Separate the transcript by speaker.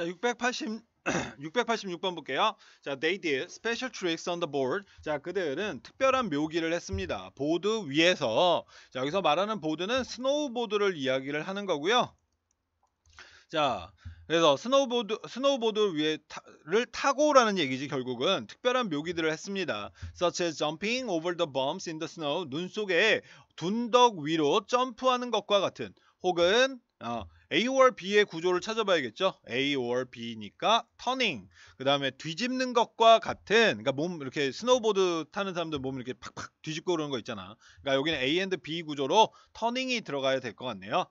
Speaker 1: 자, 680 686번 볼게요. 자, they did special tricks on the board. 자, 그들은 특별한 묘기를 했습니다. 보드 위에서. 자, 여기서 말하는 보드는 스노우보드를 이야기를 하는 거고요. 자, 그래서 스노우보드 스노우보드 위에를 타고라는 얘기지 결국은 특별한 묘기들을 했습니다. Such as jumping over the bumps in the snow 눈 속에 둔덕 위로 점프하는 것과 같은 혹은 어, A or B의 구조를 찾아봐야겠죠. A or B니까 turning. 그 다음에 뒤집는 것과 같은, 그러니까 몸 이렇게 스노보드 타는 사람들 몸 이렇게 팍팍 뒤집고 그러는 거 있잖아. 그러니까 여기는 A and B 구조로 turning이 들어가야 될 것 같네요.